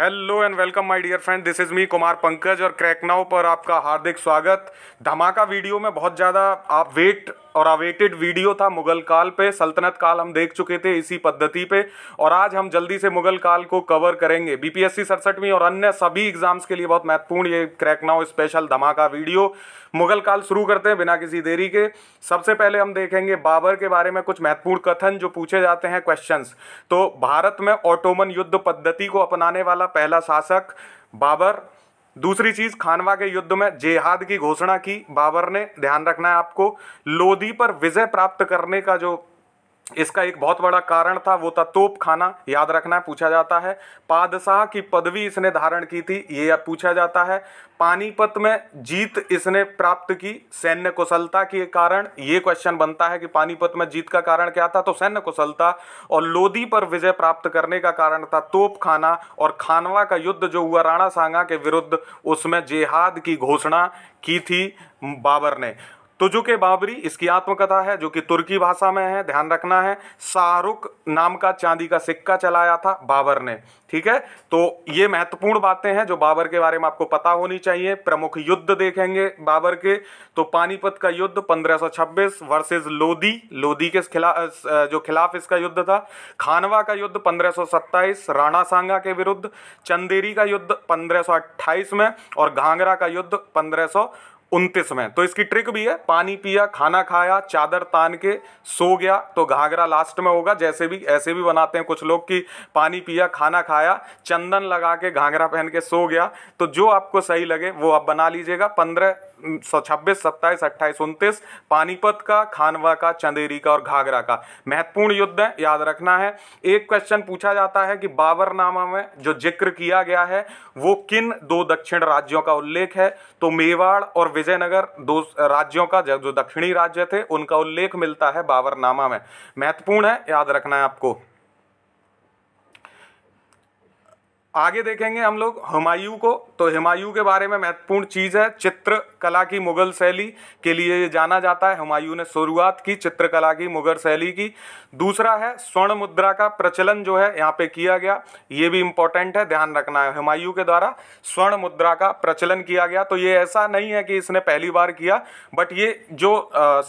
hello and welcome my dear friend this is me Kumar Pankaj और crack now पर आपका हार्दिक स्वागत धमाका वीडियो में बहुत ज़्यादा आप वेट और अवेटेड वीडियो था मुगल काल पे सल्तनत काल हम देख चुके थे इसी पद्धति पे और आज हम जल्दी से मुगल काल को कवर करेंगे बीपीएससी सड़सठवीं और अन्य सभी एग्जाम्स के लिए बहुत महत्वपूर्ण ये क्रैक नाउ स्पेशल धमाका वीडियो मुगल काल शुरू करते हैं बिना किसी देरी के सबसे पहले हम देखेंगे बाबर के बारे में कुछ महत्वपूर्ण कथन जो पूछे जाते हैं क्वेश्चन तो भारत में ऑटोमन युद्ध पद्धति को अपनाने वाला पहला शासक बाबर दूसरी चीज खानवा के युद्ध में जेहाद की घोषणा की बाबर ने ध्यान रखना है आपको लोधी पर विजय प्राप्त करने का जो इसका एक बहुत बड़ा कारण था वो था तोप खाना याद रखना है पूछा जाता है पादशाह की पदवी इसने धारण की थी ये पूछा जाता है पानीपत में जीत इसने प्राप्त की सैन्य कुशलता के कारण ये क्वेश्चन बनता है कि पानीपत में जीत का कारण क्या था तो सैन्य कुशलता और लोधी पर विजय प्राप्त करने का कारण था तोप खाना और खानवा का युद्ध जो हुआ राणा सांगा के विरुद्ध उसमें जेहाद की घोषणा की थी बाबर ने तुजुक बाबरी इसकी आत्मकथा है जो कि तुर्की भाषा में है ध्यान रखना है शाहरुख नाम का चांदी का सिक्का चलाया था बाबर ने ठीक है तो ये महत्वपूर्ण बातें हैं जो बाबर के बारे में आपको पता होनी चाहिए प्रमुख युद्ध देखेंगे बाबर के तो पानीपत का युद्ध 1526 वर्सेस लोदी लोदी के खिलाफ जो खिलाफ इसका युद्ध था खानवा का युद्ध 1527 राणा सांगा के विरुद्ध चंदेरी का युद्ध 1528 में और घांगरा का युद्ध पंद्रह उनतीस में तो इसकी ट्रिक भी है पानी पिया खाना खाया चादर तान के सो गया तो घाघरा लास्ट में होगा जैसे भी ऐसे भी बनाते हैं कुछ लोग कि पानी पिया खाना खाया चंदन लगा के घाघरा पहन के सो गया तो जो आपको सही लगे वो आप बना लीजिएगा पंद्रह छब्बीस सत्ताईस अट्ठाईस उनतीस पानीपत का खानवा का चंदेरी का और घाघरा का महत्वपूर्ण युद्ध है याद रखना है एक क्वेश्चन पूछा जाता है कि बाबरनामा में जो जिक्र किया गया है वो किन दो दक्षिण राज्यों का उल्लेख है तो मेवाड़ और विजयनगर दो राज्यों का जो दक्षिणी राज्य थे उनका उल्लेख मिलता है बाबरनामा में महत्वपूर्ण है याद रखना है आपको आगे देखेंगे हम लोग हुमायूं को तो हुमायूं के बारे में महत्वपूर्ण चीज़ है चित्रकला की मुगल शैली के लिए ये जाना जाता है हुमायूं ने शुरुआत की चित्रकला की मुगल शैली की दूसरा है स्वर्ण मुद्रा का प्रचलन जो है यहाँ पे किया गया ये भी इम्पोर्टेंट है ध्यान रखना है हुमायूं के द्वारा स्वर्ण मुद्रा का प्रचलन किया गया तो ये ऐसा नहीं है कि इसने पहली बार किया बट ये जो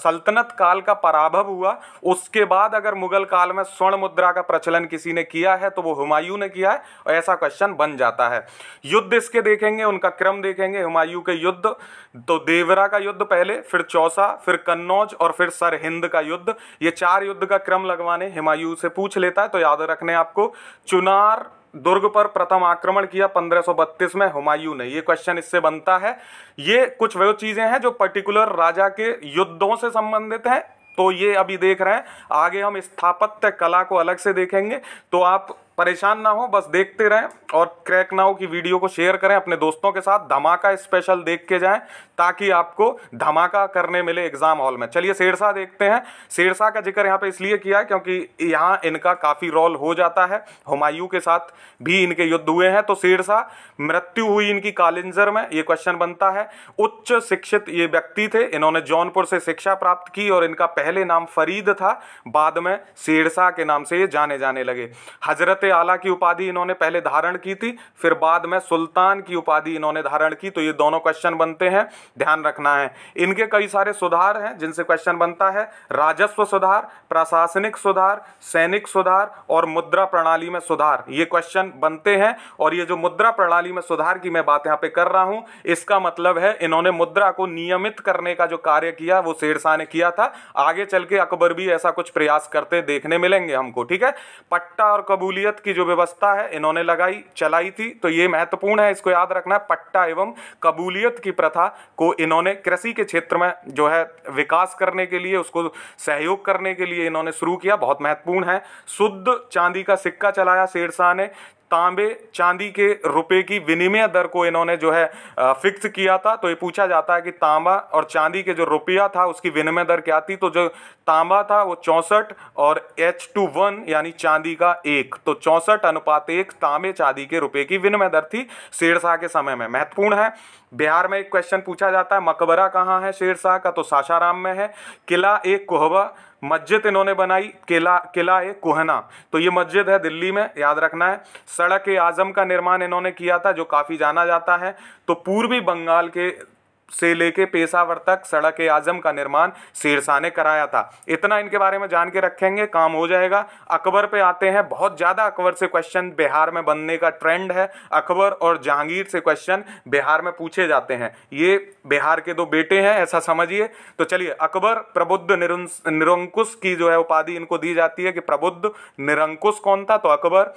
सल्तनत काल का पराभव हुआ उसके बाद अगर मुगल काल में स्वर्ण मुद्रा का प्रचलन किसी ने किया है तो वो हुमायूं ने किया है और ऐसा क्वेश्चन बन जाता है युद्ध इसके देखेंगे उनका क्रम देखेंगे हुमायूं के युद्ध तो देवरा का युद्ध पहले फिर चौसा फिर कन्नौज और फिर सरहिंद का युद्ध ये चार युद्ध का क्रम लगवाने हुमायूं से पूछ लेता है तो याद रखने आपको चुनार दुर्ग पर प्रथम आक्रमण किया 1532 में हुमायूं ने ये क्वेश्चन इससे बनता है ये कुछ वह चीज़ें हैं जो पर्टिकुलर राजा के युद्धों से संबंधित हैं तो ये अभी देख रहे हैं आगे हम स्थापत्य कला को अलग से देखेंगे तो आप परेशान ना हो बस देखते रहें और क्रैक ना हो की वीडियो को शेयर करें अपने दोस्तों के साथ धमाका स्पेशल देख के जाएं ताकि आपको धमाका करने मिले एग्जाम हॉल में चलिए शेरशाह देखते हैं शेरशाह का जिक्र यहाँ पे इसलिए किया क्योंकि यहाँ इनका काफ़ी रोल हो जाता है हुमायूं के साथ भी इनके युद्ध हुए हैं तो शेरशाह मृत्यु हुई इनकी कालिंजर में ये क्वेश्चन बनता है उच्च शिक्षित ये व्यक्ति थे इन्होंने जौनपुर से शिक्षा प्राप्त की और इनका पहले नाम फरीद था बाद में शेरशाह के नाम से ये जाने जाने लगे हजरत आला की उपाधि इन्होंने पहले धारण की थी फिर बाद में सुल्तान की उपाधि इन्होंने धारण की तो ये दोनों क्वेश्चन बनते हैं ध्यान रखना है इनके कई सारे सुधार हैं जिनसे क्वेश्चन बनता है राजस्व सुधार प्रशासनिक सुधार सैनिक सुधार और मुद्रा प्रणाली में सुधार ये क्वेश्चन बनते हैं और ये जो मुद्रा प्रणाली में सुधार की मैं बात यहाँ पे कर रहा हूँ इसका मतलब है इन्होंने मुद्रा को नियमित करने का जो कार्य किया वो शेरशाह ने किया था आगे चल के अकबर भी ऐसा कुछ प्रयास करते देखने मिलेंगे हमको ठीक है पट्टा और कबूलियत शरीयत की जो व्यवस्था है इन्होंने लगाई चलाई थी तो ये महत्वपूर्ण है इसको याद रखना है पट्टा एवं कबूलियत की प्रथा को इन्होंने कृषि के क्षेत्र में जो है विकास करने के लिए उसको सहयोग करने के लिए इन्होंने शुरू किया बहुत महत्वपूर्ण है शुद्ध चांदी का सिक्का चलाया शेरशाह ने तांबे चांदी के रुपए की विनिमय दर को इन्होंने जो है फिक्स किया था तो ये पूछा जाता है कि तांबा और चांदी के जो रुपया था उसकी विनिमय दर क्या थी तो जो तांबा था वो चौंसठ और एच टू वन यानी चांदी का एक तो चौंसठ अनुपात एक तांबे चांदी के रुपए की विनिमय दर थी शेरशाह के समय में महत्वपूर्ण है बिहार में एक क्वेश्चन पूछा जाता है मकबरा कहाँ है शेरशाह का तो सासाराम में है किला एक कोहबा मस्जिद इन्होंने बनाई किला किला ए कोहना तो ये मस्जिद है दिल्ली में याद रखना है सड़क ए आजम का निर्माण इन्होंने किया था जो काफ़ी जाना जाता है तो पूर्वी बंगाल के से लेके पेशावर तक सड़क ए आजम का निर्माण शेरशाह ने कराया था इतना इनके बारे में जान के रखेंगे काम हो जाएगा अकबर पे आते हैं बहुत ज़्यादा अकबर से क्वेश्चन बिहार में बनने का ट्रेंड है अकबर और जहांगीर से क्वेश्चन बिहार में पूछे जाते हैं ये बिहार के दो बेटे हैं ऐसा समझिए तो चलिए अकबर प्रबुद्ध निरंकुश की जो है उपाधि इनको दी जाती है कि प्रबुद्ध निरंकुश कौन था तो अकबर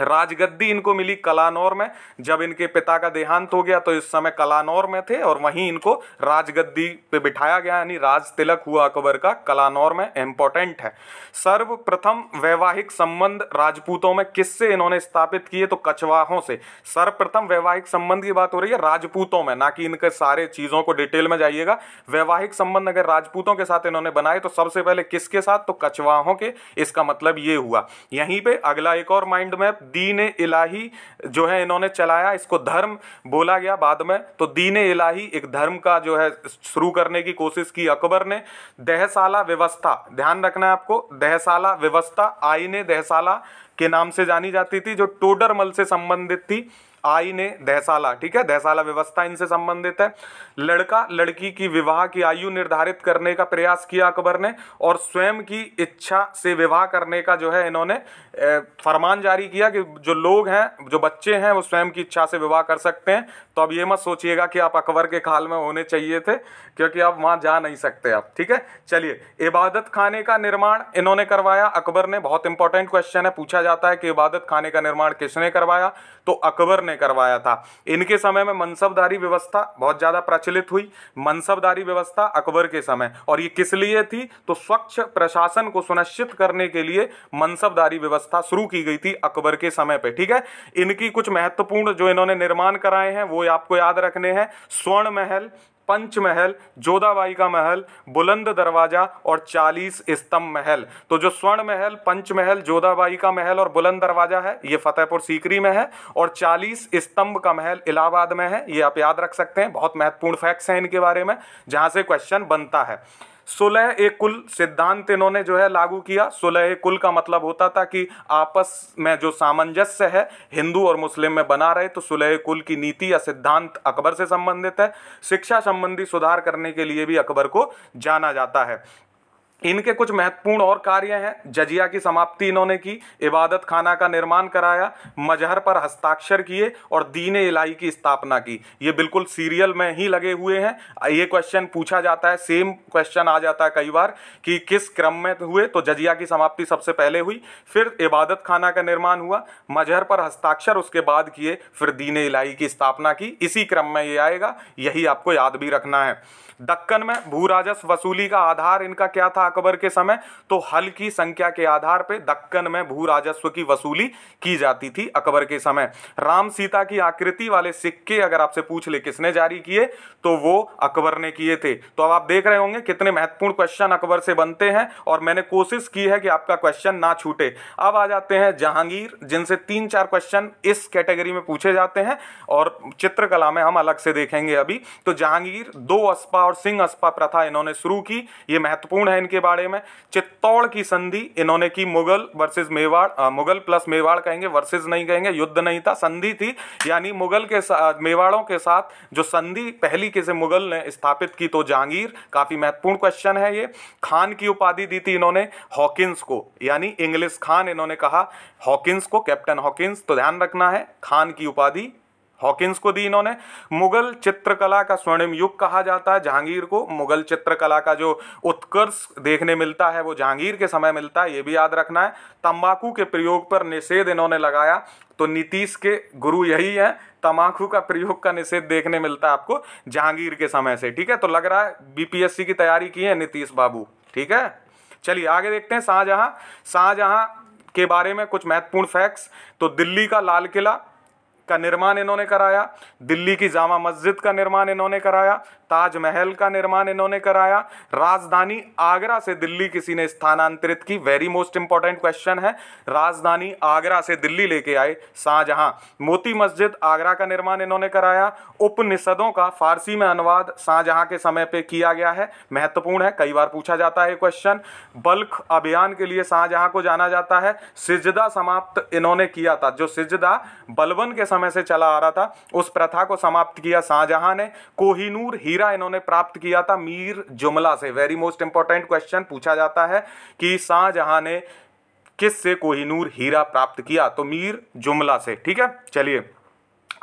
राजगद्दी इनको मिली कलानौर में जब इनके पिता का देहांत हो गया तो इस समय कलानौर में थे और वहीं इनको राजगद्दी पे बिठाया गया यानी राज तिलक हुआ अकबर का कलानौर में इम्पोर्टेंट है सर्वप्रथम वैवाहिक संबंध राजपूतों में किससे इन्होंने स्थापित किए तो कछवाहों से सर्वप्रथम वैवाहिक संबंध की बात हो रही है राजपूतों में ना कि इनके सारे चीज़ों को डिटेल में जाइएगा वैवाहिक संबंध अगर राजपूतों के साथ इन्होंने बनाए तो सबसे पहले किसके साथ तो कछवाहों के इसका मतलब ये हुआ यहीं पर अगला एक और माइंड मैप दीन इलाही जो है इन्होंने चलाया इसको धर्म बोला गया बाद में तो दीन इलाही एक धर्म का जो है शुरू करने की कोशिश की अकबर ने दहसाला व्यवस्था ध्यान रखना है आपको दहसाला व्यवस्था आईने दहसाला के नाम से जानी जाती थी जो टोडरमल से संबंधित थी आई ने दहसाला ठीक है दहसाला व्यवस्था इनसे संबंधित है लड़का लड़की की विवाह की आयु निर्धारित करने का प्रयास किया अकबर ने और स्वयं की इच्छा से विवाह करने का जो है इन्होंने फरमान जारी किया कि जो लोग हैं जो बच्चे हैं वो स्वयं की इच्छा से विवाह कर सकते हैं तो अब ये मत सोचिएगा कि आप अकबर के खाल में होने चाहिए थे क्योंकि आप वहाँ जा नहीं सकते आप ठीक है चलिए इबादत खाने का निर्माण इन्होंने करवाया अकबर ने बहुत इंपॉर्टेंट क्वेश्चन है पूछा जाता है कि इबादत खाने का निर्माण किसने करवाया तो अकबर ने करवाया था इनके समय में मनसबदारी व्यवस्था बहुत ज़्यादा प्रचलित हुई मनसबदारी व्यवस्था अकबर के समय और ये किस लिए थी तो स्वच्छ प्रशासन को सुनिश्चित करने के लिए मनसबदारी व्यवस्था व्यवस्था शुरू की गई थी अकबर के समय पे ठीक है इनकी कुछ महत्वपूर्ण जो इन्होंने निर्माण कराए हैं वो आपको याद रखने हैं स्वर्ण महल पंच महल जोधाबाई का महल बुलंद दरवाजा और चालीस स्तंभ महल तो जो स्वर्ण महल पंच महल जोधाबाई का महल और बुलंद दरवाजा है ये फतेहपुर सीकरी में है और चालीस स्तंभ का महल इलाहाबाद में है ये आप याद रख सकते हैं बहुत महत्वपूर्ण फैक्ट्स हैं इनके बारे में जहां से क्वेश्चन बनता है सुलह ए कुल सिद्धांत इन्होंने जो है लागू किया सुलह ए कुल का मतलब होता था कि आपस में जो सामंजस्य है हिंदू और मुस्लिम में बना रहे तो सुलह कुल की नीति या सिद्धांत अकबर से संबंधित है शिक्षा संबंधी सुधार करने के लिए भी अकबर को जाना जाता है इनके कुछ महत्वपूर्ण और कार्य हैं जजिया की समाप्ति इन्होंने की इबादत खाना का निर्माण कराया मजहर पर हस्ताक्षर किए और दीन इलाही की स्थापना की ये बिल्कुल सीरियल में ही लगे हुए हैं ये क्वेश्चन पूछा जाता है सेम क्वेश्चन आ जाता है कई बार कि किस क्रम में हुए तो जजिया की समाप्ति सबसे पहले हुई फिर इबादत खाना का निर्माण हुआ मजहर पर हस्ताक्षर उसके बाद किए फिर दीन इलाही की स्थापना की इसी क्रम में ये आएगा यही आपको याद भी रखना है दक्कन में भू राजस्व वसूली का आधार इनका क्या था अकबर के समय तो हल्की संख्या के आधार पर दक्कन में भू राजस्व की वसूली की जाती थी अकबर के समय राम सीता की आकृति वाले सिक्के अगर आपसे पूछ ले किसने जारी किए तो वो अकबर ने किए थे तो अब आप देख रहे होंगे कितने महत्वपूर्ण क्वेश्चन अकबर से बनते हैं और मैंने कोशिश की है कि आपका क्वेश्चन ना छूटे अब आ जाते हैं जहांगीर जिनसे तीन चार क्वेश्चन इस कैटेगरी में पूछे जाते हैं और चित्रकला में हम अलग से देखेंगे अभी तो जहांगीर दो अस्पा और सिंह अस्पा प्रथा इन्होंने शुरू की ये महत्वपूर्ण है इनके बारे में चित्तौड़ की संधि इन्होंने की मुगल वर्सेस मेवाड़ मुगल प्लस मेवाड़ कहेंगे वर्सेस नहीं कहेंगे युद्ध नहीं था संधि थी यानी मुगल के साथ मेवाड़ों के साथ जो संधि पहली किसी मुगल ने स्थापित की तो जहांगीर काफ़ी महत्वपूर्ण क्वेश्चन है ये खान की उपाधि दी थी इन्होंने हॉकिस को यानी इंग्लिश खान इन्होंने कहा हॉकिस को कैप्टन हॉकिस तो ध्यान रखना है खान की उपाधि हॉकिंस को दी इन्होंने मुगल चित्रकला का स्वर्णिम युग कहा जाता है जहांगीर को मुगल चित्रकला का जो उत्कर्ष देखने मिलता है वो जहांगीर के समय मिलता है ये भी याद रखना है तंबाकू के प्रयोग पर निषेध इन्होंने लगाया तो नीतीश के गुरु यही हैं तमाखू का प्रयोग का निषेध देखने मिलता है आपको जहांगीर के समय से ठीक है तो लग रहा है बीपीएससी की तैयारी की है नीतीश बाबू ठीक है चलिए आगे देखते हैं शाहजहां शाहजहां के बारे में कुछ महत्वपूर्ण फैक्ट्स तो दिल्ली का लाल किला का निर्माण इन्होंने कराया दिल्ली की जामा मस्जिद का निर्माण इन्होंने कराया ताजमहल का निर्माण इन्होंने कराया राजधानी आगरा से दिल्ली किसी ने स्थानांतरित की वेरी मोस्ट इंपॉर्टेंट क्वेश्चन है राजधानी आगरा से दिल्ली लेके आए शाहजहां मोती मस्जिद आगरा का निर्माण इन्होंने कराया उपनिषदों का फारसी में अनुवाद शाहजहां के समय पे किया गया है महत्वपूर्ण है कई बार पूछा जाता है क्वेश्चन बल्क अभियान के लिए शाहजहां को जाना जाता है सिजदा समाप्त इन्होंने किया था जो सिजदा बलबन के समय समय से चला आ रहा था उस प्रथा को समाप्त किया शाहजहां ने कोहिनूर हीरा इन्होंने प्राप्त किया था मीर जुमला से वेरी मोस्ट इंपॉर्टेंट क्वेश्चन पूछा जाता है कि शाहजहां ने किस से कोहिनूर हीरा प्राप्त किया तो मीर जुमला से ठीक है चलिए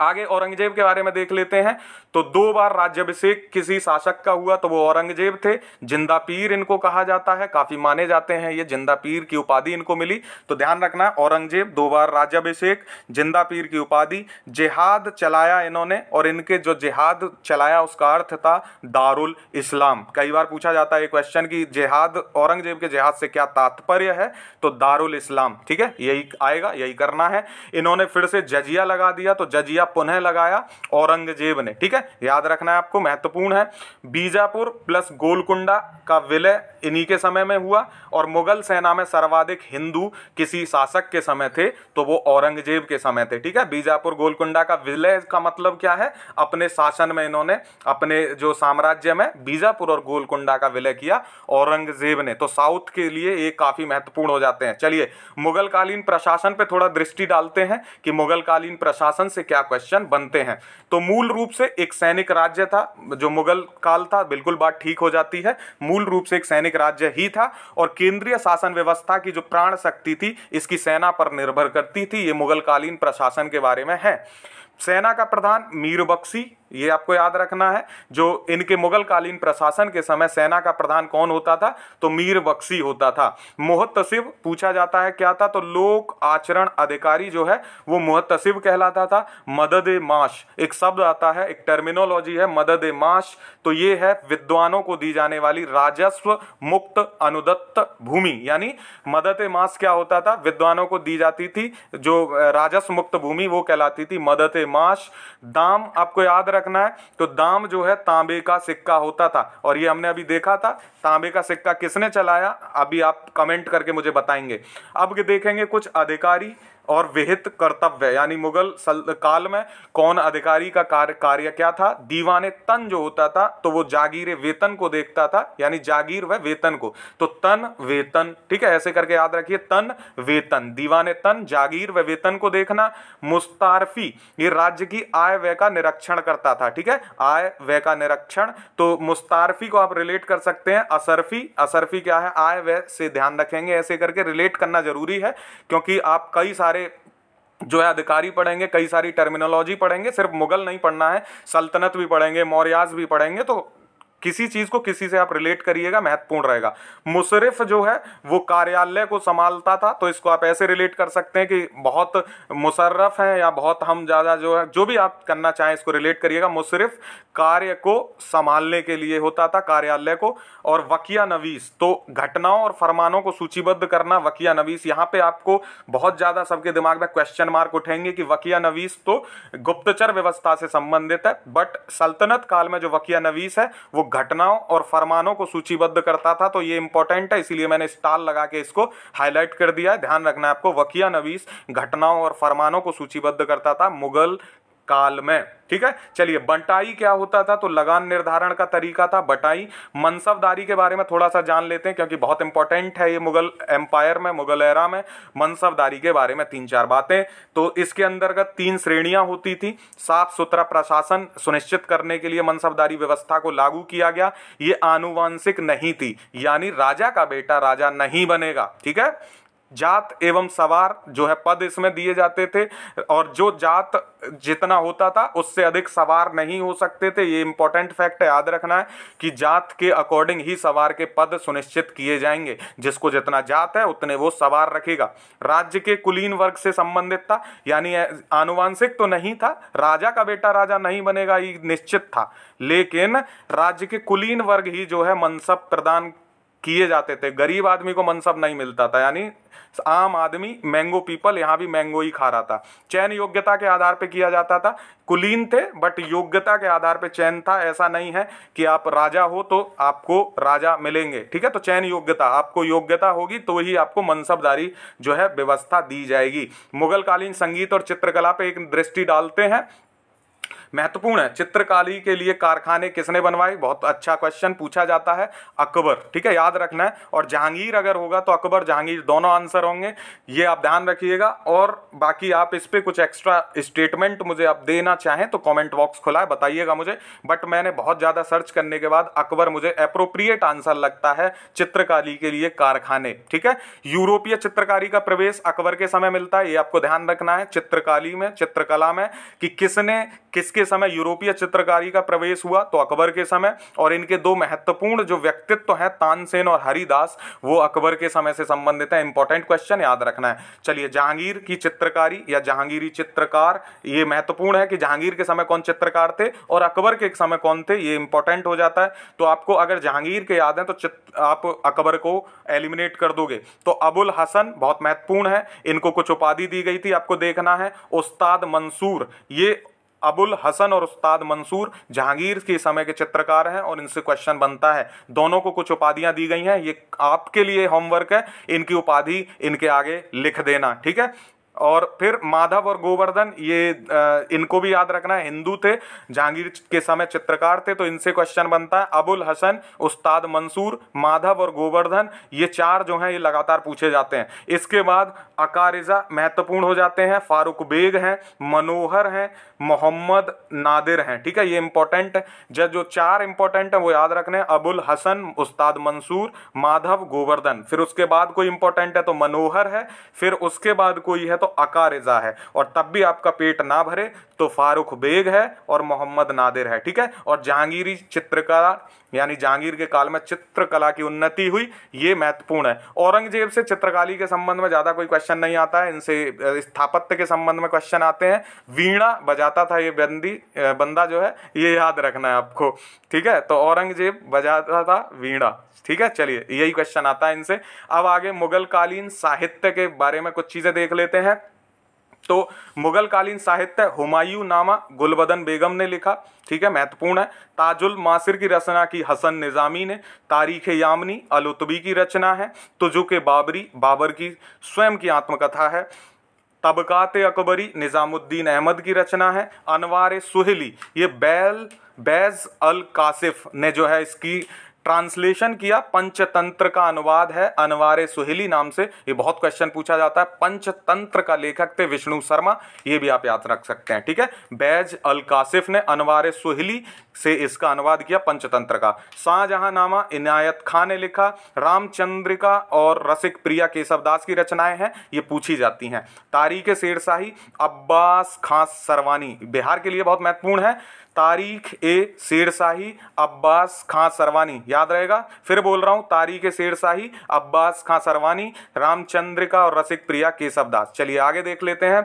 आगे औरंगजेब के बारे में देख लेते हैं तो दो बार राज्यभिषेक किसी शासक का हुआ तो वो औरंगजेब थे जिंदा पीर इनको कहा जाता है काफ़ी माने जाते हैं ये जिंदा पीर की उपाधि इनको मिली तो ध्यान रखना औरंगजेब दो बार राज्यभिषेक जिंदा पीर की उपाधि जिहाद चलाया इन्होंने और इनके जो जिहाद चलाया उसका अर्थ था दारुल इस्लाम कई बार पूछा जाता है क्वेश्चन की जिहाद औरंगजेब के जिहाद से क्या तात्पर्य है तो दारुल इस्लाम ठीक है यही आएगा यही करना है इन्होंने फिर से जजिया लगा दिया तो जजिया पुनः लगाया औरंगजेब ने ठीक है याद रखना है आपको महत्वपूर्ण है बीजापुर प्लस गोलकुंडा का विलय इन्हीं के समय में हुआ और मुगल सेना में सर्वाधिक हिंदू किसी शासक के समय थे तो वो औरंगजेब के समय थे ठीक है बीजापुर गोलकुंडा का विलय का मतलब क्या है अपने शासन में इन्होंने अपने जो साम्राज्य में बीजापुर और गोलकुंडा का विलय किया औरंगजेब ने तो साउथ के लिए ये काफ़ी महत्वपूर्ण हो जाते हैं चलिए मुगलकालीन प्रशासन पर थोड़ा दृष्टि डालते हैं कि मुगलकालीन प्रशासन से क्या क्वेश्चन बनते हैं तो मूल रूप से एक सैनिक राज्य था जो मुगल काल था बिल्कुल बात ठीक हो जाती है मूल रूप से एक सैनिक राज्य ही था और केंद्रीय शासन व्यवस्था की जो प्राण शक्ति थी इसकी सेना पर निर्भर करती थी ये मुगलकालीन प्रशासन के बारे में है सेना का प्रधान मीरबक्सी ये आपको याद रखना है जो इनके मुगल कालीन प्रशासन के समय सेना का प्रधान कौन होता था तो मीर बख्शी होता था मोहतसिब पूछा जाता है क्या था तो लोक आचरण अधिकारी जो है वो मोहतसिब कहलाता था मदद माश एक शब्द आता है एक टर्मिनोलॉजी है मदद माश तो ये है विद्वानों को दी जाने वाली राजस्व मुक्त अनुदत्त भूमि यानी मदद मास क्या होता था विद्वानों को दी जाती थी जो राजस्व मुक्त भूमि वो कहलाती थी मदद माश दाम आपको याद रख रखना है तो दाम जो है तांबे का सिक्का होता था और ये हमने अभी देखा था तांबे का सिक्का किसने चलाया अभी आप कमेंट करके मुझे बताएंगे अब देखेंगे कुछ अधिकारी और विहित कर्तव्य यानी मुगल काल में कौन अधिकारी का कार्य कार्य क्या था दीवाने तन जो होता था तो वो जागीर वेतन को देखता था यानी जागीर व वेतन को तो तन वेतन ठीक है ऐसे करके याद रखिए तन वेतन दीवाने तन जागीर व वेतन को देखना मुस्तारफी ये राज्य की आय व्यय का निरीक्षण करता था ठीक है आय व्यय का निरीक्षण तो मुस्तारफी को आप रिलेट कर सकते हैं असरफी असरफी क्या है आय व्यय से ध्यान रखेंगे ऐसे करके रिलेट करना जरूरी है क्योंकि आप कई सारे सारे जो है अधिकारी पढ़ेंगे कई सारी टर्मिनोलॉजी पढ़ेंगे सिर्फ मुगल नहीं पढ़ना है सल्तनत भी पढ़ेंगे मौर्याज भी पढ़ेंगे तो किसी चीज को किसी से आप रिलेट करिएगा महत्वपूर्ण रहेगा मुशरफ जो है वो कार्यालय को संभालता था तो इसको आप ऐसे रिलेट कर सकते हैं कि बहुत मुशर्रफ हैं या बहुत हम ज़्यादा जो है जो भी आप करना चाहें इसको रिलेट करिएगा मुशरफ कार्य को संभालने के लिए होता था कार्यालय को और वकिया नवीस तो घटनाओं और फरमानों को सूचीबद्ध करना वकिया नवीस यहाँ पे आपको बहुत ज़्यादा सबके दिमाग में क्वेश्चन मार्क उठेंगे कि वकिया नवीस तो गुप्तचर व्यवस्था से संबंधित है बट सल्तनत काल में जो वकिया नवीस है वो घटनाओं और फरमानों को सूचीबद्ध करता था तो ये इंपॉर्टेंट है इसीलिए मैंने स्टाल लगा के इसको हाईलाइट कर दिया है ध्यान रखना है आपको वकिया नवीस घटनाओं और फरमानों को सूचीबद्ध करता था मुगल काल में ठीक है चलिए बंटाई क्या होता था तो लगान निर्धारण का तरीका था बटाई मनसबदारी के बारे में थोड़ा सा जान लेते हैं क्योंकि बहुत इंपॉर्टेंट है ये मुगल एम्पायर में मुगल एरा में मनसबदारी के बारे में तीन चार बातें तो इसके अंतर्गत तीन श्रेणियां होती थी साफ सुथरा प्रशासन सुनिश्चित करने के लिए मनसबदारी व्यवस्था को लागू किया गया ये आनुवांशिक नहीं थी यानी राजा का बेटा राजा नहीं बनेगा ठीक है जात एवं सवार जो है पद इसमें दिए जाते थे और जो जात जितना होता था उससे अधिक सवार नहीं हो सकते थे ये इंपॉर्टेंट फैक्ट है याद रखना है कि जात के अकॉर्डिंग ही सवार के पद सुनिश्चित किए जाएंगे जिसको जितना जात है उतने वो सवार रखेगा राज्य के कुलीन वर्ग से संबंधित था यानी आनुवांशिक तो नहीं था राजा का बेटा राजा नहीं बनेगा ये निश्चित था लेकिन राज्य के कुलीन वर्ग ही जो है मनसब प्रदान किए जाते थे गरीब आदमी को मनसब नहीं मिलता था यानी आम आदमी मैंगो पीपल यहाँ भी मैंगो ही खा रहा था चयन योग्यता के आधार पे किया जाता था कुलीन थे बट योग्यता के आधार पे चयन था ऐसा नहीं है कि आप राजा हो तो आपको राजा मिलेंगे ठीक है तो चयन योग्यता आपको योग्यता होगी तो ही आपको मनसबदारी जो है व्यवस्था दी जाएगी मुगल कालीन संगीत और चित्रकला पे एक दृष्टि डालते हैं महत्वपूर्ण है चित्रकाली के लिए कारखाने किसने बनवाए बहुत अच्छा क्वेश्चन पूछा जाता है अकबर ठीक है याद रखना है और जहांगीर अगर होगा तो अकबर जहांगीर दोनों आंसर होंगे ये आप ध्यान रखिएगा और बाकी आप इस पर कुछ एक्स्ट्रा स्टेटमेंट मुझे आप देना चाहें तो कॉमेंट बॉक्स खुला है बताइएगा मुझे बट मैंने बहुत ज़्यादा सर्च करने के बाद अकबर मुझे अप्रोप्रिएट आंसर लगता है चित्रकारी के लिए कारखाने ठीक है यूरोपीय चित्रकारी का प्रवेश अकबर के समय मिलता है ये आपको ध्यान रखना है चित्रकाली में चित्रकला में कि किसने किस किसके समय यूरोपीय चित्रकारी का प्रवेश हुआ तो अकबर के समय और इनके दो महत्वपूर्ण जो व्यक्तित्व हैं तानसेन और हरिदास वो अकबर के समय से संबंधित है इंपॉर्टेंट क्वेश्चन याद रखना है चलिए जहांगीर की चित्रकारी या जहांगीरी चित्रकार ये महत्वपूर्ण है कि जहांगीर के समय कौन चित्रकार थे और अकबर के समय कौन थे ये इंपॉर्टेंट हो जाता है तो आपको अगर जहांगीर के याद हैं तो आप अकबर को एलिमिनेट कर दोगे तो अबुल हसन बहुत महत्वपूर्ण है इनको कुछ उपाधि दी गई थी आपको देखना है उस्ताद मंसूर ये अबुल हसन और उस्ताद मंसूर जहांगीर के समय के चित्रकार हैं और इनसे क्वेश्चन बनता है दोनों को कुछ उपाधियां दी गई हैं ये आपके लिए होमवर्क है इनकी उपाधि इनके आगे लिख देना ठीक है और फिर माधव और गोवर्धन ये आ, इनको भी याद रखना है हिंदू थे जहांगीर के समय चित्रकार थे तो इनसे क्वेश्चन बनता है अबुल हसन उस्ताद मंसूर माधव और गोवर्धन ये चार जो हैं ये लगातार पूछे जाते हैं इसके बाद अकारिजा महत्वपूर्ण हो जाते हैं फारूक बेग हैं मनोहर हैं मोहम्मद नादिर हैं ठीक है ये इंपॉर्टेंट जब जो चार इंपॉर्टेंट हैं वो याद रखने अबुल हसन उस्ताद मंसूर माधव गोवर्धन फिर उसके बाद कोई इंपॉर्टेंट है तो मनोहर है फिर उसके बाद कोई है तो अकारिजा है और तब भी आपका पेट ना भरे तो फारूक बेग है और मोहम्मद नादिर है ठीक है और जहांगीरी चित्रकला यानी जहांगीर के काल में चित्रकला की उन्नति हुई ये महत्वपूर्ण है औरंगजेब से चित्रकाली के संबंध में ज़्यादा कोई क्वेश्चन क्वेश्चन नहीं आता है इनसे स्थापत्य के संबंध में क्वेश्चन आते हैं वीणा बजाता था ये बंदी बंदा जो है ये याद रखना है आपको ठीक है तो औरंगजेब बजाता था वीणा ठीक है चलिए यही क्वेश्चन आता है इनसे अब आगे मुगल कालीन साहित्य के बारे में कुछ चीज़ें देख लेते हैं तो मुगल कालीन साहित्य हुमायूं नामा गुलबदन बेगम ने लिखा ठीक है महत्वपूर्ण है ताजुल मासिर की रचना की हसन निज़ामी ने तारीख यामनी अलुतबी की रचना है तुजुक बाबरी बाबर की स्वयं की आत्मकथा है तबकात अकबरी निज़ामुद्दीन अहमद की रचना है अनवार सुहेली ये बैल बैज अल कासिफ ने जो है इसकी ट्रांसलेशन किया पंचतंत्र का अनुवाद है अनवारे सुहेली नाम से ये बहुत क्वेश्चन पूछा जाता है पंचतंत्र का लेखक थे विष्णु शर्मा ये भी आप याद रख सकते हैं ठीक है बैज कासिफ ने अनवारे सुहेली से इसका अनुवाद किया पंचतंत्र का शाहजहां नामा इनायत खां ने लिखा रामचंद्रिका और रसिक प्रिया केशव दास की रचनाएं हैं ये पूछी जाती हैं तारीख शेरशाही अब्बास खां सरवानी बिहार के लिए बहुत महत्वपूर्ण है तारीख ए शेरशाही अब्बास खां सरवानी याद रहेगा फिर बोल रहा हूँ तारीख शेर शाही अब्बास खां सरवानी रामचंद्रिका और रसिक प्रिया केशव दास चलिए आगे देख लेते हैं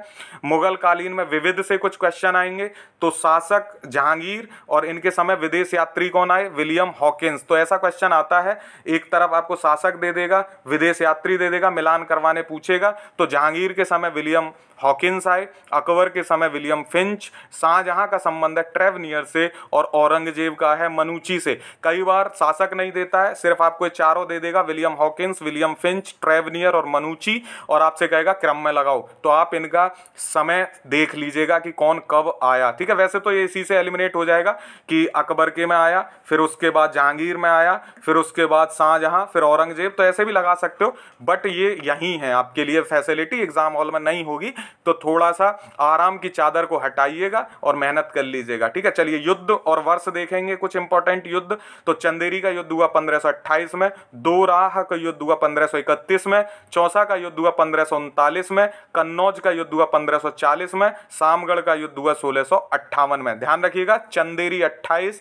मुगल कालीन में विविध से कुछ क्वेश्चन आएंगे तो शासक जहांगीर और इनके समय विदेश यात्री कौन आए विलियम हॉकिंस तो ऐसा क्वेश्चन आता है एक तरफ आपको शासक दे देगा विदेश यात्री दे देगा मिलान करवाने पूछेगा तो जहांगीर के समय विलियम हॉकिंस आए अकबर के समय विलियम फिंच शाहजहां का संबंध है ट्रेवनियर से और औरंगजेब का है मनुची से कई बार शासक दस्तक नहीं देता है सिर्फ आपको चारों दे देगा William Hawkins William Finch Tavernier और मनुची और आपसे कहेगा क्रम में लगाओ तो आप इनका समय देख लीजिएगा कि कौन कब आया ठीक है वैसे तो ये इसी से एलिमिनेट हो जाएगा कि अकबर के में आया फिर उसके बाद जहांगीर में आया फिर उसके बाद शाहजहां फिर औरंगजेब तो ऐसे भी लगा सकते हो बट ये यहीं है आपके लिए फैसिलिटी एग्जाम हॉल में नहीं होगी तो थोड़ा सा आराम की चादर को हटाइएगा और मेहनत कर लीजिएगा ठीक है चलिए युद्ध और वर्ष देखेंगे कुछ इंपॉर्टेंट युद्ध तो चंदेरी का का युद्ध हुआ 1528 में दो राह का युद्ध हुआ 1531 में चौसा का युद्ध हुआ पंद्रह में कन्नौज का युद्ध हुआ 1540 में सामगढ़ का युद्ध हुआ सोलह में ध्यान रखिएगा चंदेरी 28,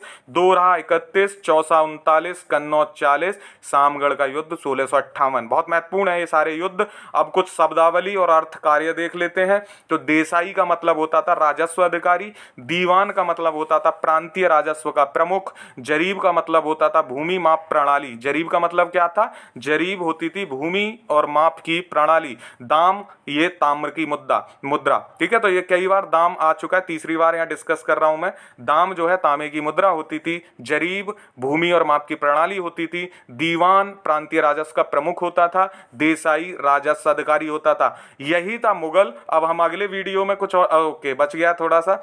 राह इकतीस चौसा उनतालीस कन्नौज 40, सामगढ़ का युद्ध सोलह बहुत महत्वपूर्ण है ये सारे युद्ध अब कुछ शब्दावली और अर्थ कार्य देख लेते हैं तो देसाई का मतलब होता था राजस्व अधिकारी दीवान का मतलब होता था प्रांतीय राजस्व का प्रमुख जरीब का मतलब होता था भूमि माप प्रणाली जरीब का मतलब क्या था जरीब होती थी भूमि और माप की प्रणाली दाम ये ताम्र की मुद्दा मुद्रा ठीक है तो ये कई बार दाम आ चुका है तीसरी बार यहां डिस्कस कर रहा हूं मैं दाम जो है तामे की मुद्रा होती थी जरीब भूमि और माप की प्रणाली होती थी दीवान प्रांतीय राजस्व का प्रमुख होता था देसाई राजस्व अधिकारी होता था यही था मुगल अब हम अगले वीडियो में कुछ और ओके बच गया थोड़ा सा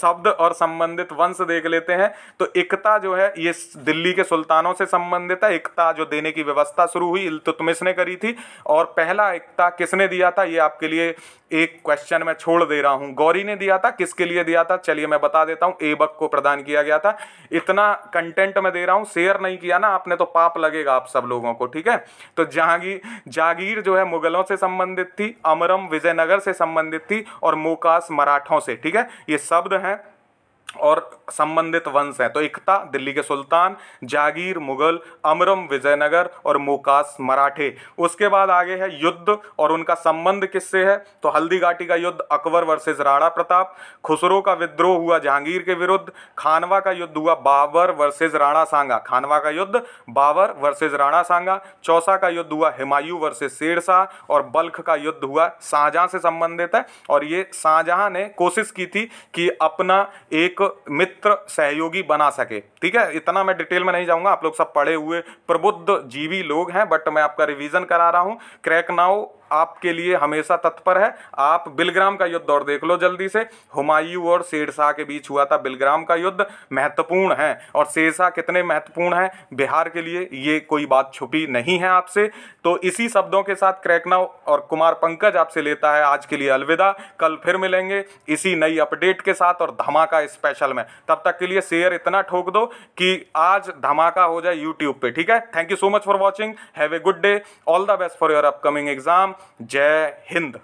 शब्द और संबंधित वंश देख लेते हैं तो एकता जो है ये दिल्ली के सुल्तानों से संबंधित है एकता जो देने की व्यवस्था शुरू हुई इल्तुतमिश ने करी थी और पहला एकता किसने दिया था ये आपके लिए एक क्वेश्चन मैं छोड़ दे रहा हूँ गौरी ने दिया था किसके लिए दिया था चलिए मैं बता देता हूँ एबक को प्रदान किया गया था इतना कंटेंट मैं दे रहा हूँ शेयर नहीं किया ना आपने तो पाप लगेगा आप सब लोगों को ठीक है तो जहांगीर जागीर जो है मुगलों से संबंधित थी अमरम विजयनगर से संबंधित थी और मोकास मराठों से ठीक है ये शब्द हैं और संबंधित वंश हैं तो इकता दिल्ली के सुल्तान जागीर मुगल अमरम विजयनगर और मोकास मराठे उसके बाद आगे है युद्ध और उनका संबंध किससे है तो हल्दी का युद्ध अकबर वर्सेज राणा प्रताप खुसरो का विद्रोह हुआ जहांगीर के विरुद्ध खानवा का युद्ध हुआ बाबर वर्सेज राणा सांगा खानवा का युद्ध बाबर वर्सेज राणा सांगा चौसा का युद्ध हुआ हिमायू वर्सेज शेरशाह और बल्ख का युद्ध हुआ शाहजहां से संबंधित है और ये शाहजहां ने कोशिश की थी कि अपना एक मित्र मित्र सहयोगी बना सके ठीक है इतना मैं डिटेल में नहीं जाऊंगा आप लोग सब पढ़े हुए प्रबुद्ध जीवी लोग हैं बट मैं आपका रिवीजन करा रहा हूं क्रैक नाउ आपके लिए हमेशा तत्पर है आप बिलग्राम का युद्ध और देख लो जल्दी से हुमायूं और शेरशाह के बीच हुआ था बिलग्राम का युद्ध महत्वपूर्ण है और शेरशाह कितने महत्वपूर्ण है बिहार के लिए ये कोई बात छुपी नहीं है आपसे तो इसी शब्दों के साथ क्रैकनाव और कुमार पंकज आपसे लेता है आज के लिए अलविदा कल फिर मिलेंगे इसी नई अपडेट के साथ और धमाका स्पेशल में तब तक के लिए शेयर इतना ठोक दो कि आज धमाका हो जाए यूट्यूब पे ठीक है thank you so much for watching have a good day all the best for your upcoming exam जय हिंद